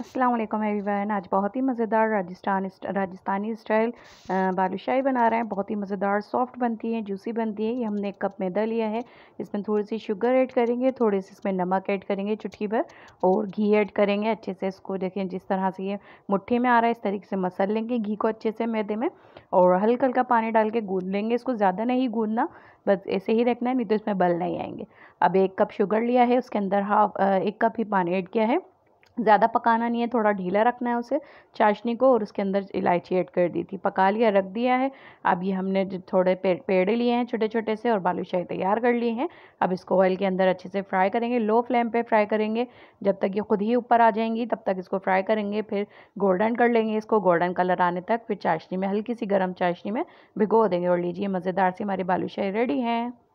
अस्सलाम वालेकुम एवरीवन आज बहुत ही मज़ेदार राजस्थान राजस्थानी स्टाइल बालूशाही बना रहे हैं बहुत ही मज़ेदार सॉफ्ट बनती है जूसी बनती है ये हमने एक कप मैदा लिया है इसमें थोड़ी सी शुगर ऐड करेंगे थोड़े से इसमें नमक ऐड करेंगे चुटकी भर और घी ऐड करेंगे अच्छे से इसको देखें जिस तरह से ये मुठ्ठी में आ रहा है इस तरीके से मसल लेंगे घी को अच्छे से मैदे में और हल्का हल्का पानी डाल के गूंद लेंगे इसको ज़्यादा नहीं गूंदना बस ऐसे ही रखना है नहीं तो इसमें बल नहीं आएंगे अब एक कप शुगर लिया है उसके अंदर हाफ एक कप ही पानी ऐड किया है ज़्यादा पकाना नहीं है थोड़ा ढीला रखना है उसे चाशनी को और उसके अंदर इलायची ऐड कर दी थी पका लिया रख दिया है अब ये हमने थोड़े पेड़ पेड़े लिए हैं छोटे छोटे से और बालूशाही तैयार कर लिए हैं अब इसको ऑयल के अंदर अच्छे से फ्राई करेंगे लो फ्लेम पे फ्राई करेंगे जब तक ये खुद ही ऊपर आ जाएंगी तब तक इसको फ्राई करेंगे फिर गोल्डन कर लेंगे इसको गोल्डन कलर आने तक फिर चाशनी में हल्की सी गर्म चाशनी में भिगो देंगे और लीजिए मज़ेदार से हमारी बालूशाही रेडी हैं